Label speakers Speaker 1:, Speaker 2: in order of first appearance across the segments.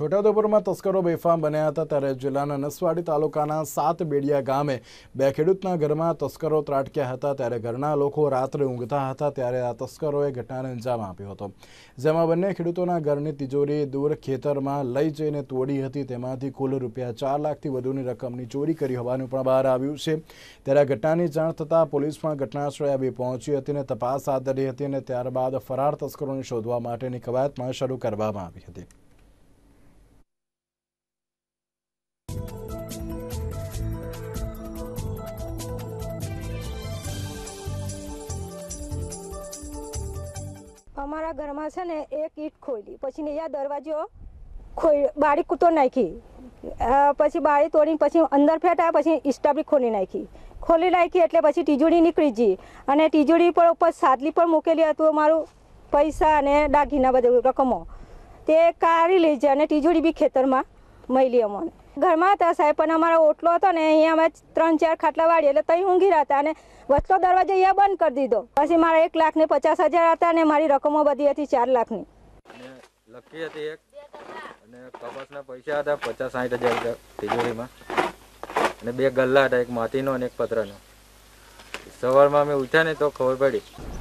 Speaker 1: છોટાઉદેપુરમાં તસ્કરો બેફામ બન્યા હતા ત્યારે જિલ્લાના નસવાડી તાલુકાના સાત બેડિયા ગામે બે ખેડૂતના ઘરમાં તસ્કરો ત્રાટક્યા હતા ત્યારે ઘરના લોકો રાત્રે ઊંઘતા હતા ત્યારે આ તસ્કરોએ ઘટનાને અંજામ આપ્યો હતો જેમાં બંને ખેડૂતોના ઘરની તિજોરી દૂર ખેતરમાં લઈ જઈને તોડી હતી તેમાંથી કુલ રૂપિયા ચાર લાખથી વધુની રકમની ચોરી કરી હોવાનું પણ બહાર આવ્યું છે ત્યારે ઘટનાની જાણ થતાં પોલીસ પણ ઘટનાસ્થળે આવી પહોંચી હતી અને તપાસ હાથ ધરી હતી અને ત્યારબાદ ફરાર તસ્કરોને શોધવા માટેની કવાયત પણ શરૂ કરવામાં આવી હતી
Speaker 2: અમારા ઘરમાં છે ને એક ઈટ ખોલી પછી ને દરવાજો ખોલી બારી કૂતો નાખી પછી બાળી તોડીને પછી અંદર ફેટા પછી સ્ટાબી ખોલી નાખી ખોલી નાખી એટલે પછી તિજોરી નીકળી જઈ અને તિજોરી પર ઉપર સાદલી પણ મૂકેલી હતું અમારું પૈસા અને દાગીના બધું રકમો તે કાઢી લઈ જાય અને તિજોરી બી ખેતરમાં મળી અમને ઘરમાં હતા સાહેબ પણ અમારો ઓટલો હતો ને અહીંયા અમે ત્રણ ચાર ખાટલા વાળી એટલે ત્યાં ઊંઘી રહ્યા હતા અને વચલો દરવાજો અહીંયા બંધ કરી દીધો પછી મારા એક લાખ ને પચાસ હજાર હતા અને મારી રકમો બધી હતી ચાર લાખની
Speaker 3: લકી હતી એક અને કપાસના પૈસા હતા પચાસ સાઠ હજાર તિજોરીમાં અને બે ગલ્લા હતા એક માટીનો અને એક પતરાનો સવારમાં અમે ઉઠ્યા ને તો ખબર પડી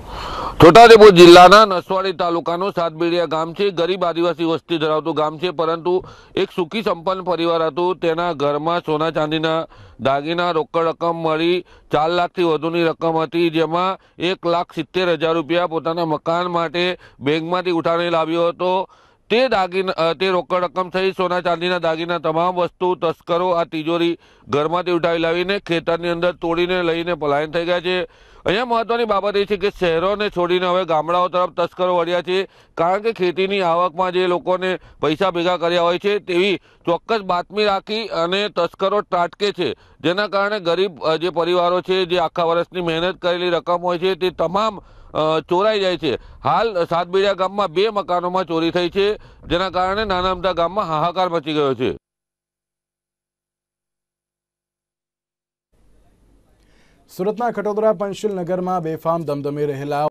Speaker 3: છોટાઉદેપુર જિલ્લાના નસવાડી તાલુકાનો સાતબેડિયા ગામ છે ગરીબ આદિવાસી વસ્તી ધરાવતું ગામ છે પરંતુ એક સુખી સંપન્ન પરિવાર હતું તેના ઘરમાં સોના ચાંદીના દાગીના રોકડ રકમ મળી ચાર લાખથી વધુની રકમ હતી જેમાં એક લાખ સિત્તેર હજાર રૂપિયા પોતાના મકાન માટે બેંકમાંથી ઉઠાવી લાવ્યો હતો તે દાગીના તે રોકડ રકમ સહિત સોના ચાંદીના દાગીના તમામ વસ્તુ તસ્કરો આ તિજોરી ઘરમાંથી ઉઠાવી લાવીને ખેતરની અંદર તોડીને લઈને પલાયન થઈ ગયા છે અહીંયા મહત્વની બાબત એ છે કે શહેરોને છોડીને હવે ગામડાઓ તરફ તસ્કરો વળ્યા છે કારણ કે ખેતીની આવકમાં જે લોકોને પૈસા ભેગા કર્યા હોય છે તેવી ચોક્કસ બાતમી રાખી અને તસ્કરો ટાટકે છે જેના કારણે ગરીબ જે પરિવારો છે જે આખા વર્ષની મહેનત કરેલી રકમ હોય છે તે તમામ ચોરાઈ જાય છે હાલ સાતબેડિયા ગામમાં બે મકાનોમાં ચોરી થઈ છે જેના કારણે નાના અમદા ગામમાં હાહાકાર મચી ગયો છે
Speaker 1: સુરતના ખટોદરા પંચશીલ નગરમાં બેફામ ધમધમી રહેલા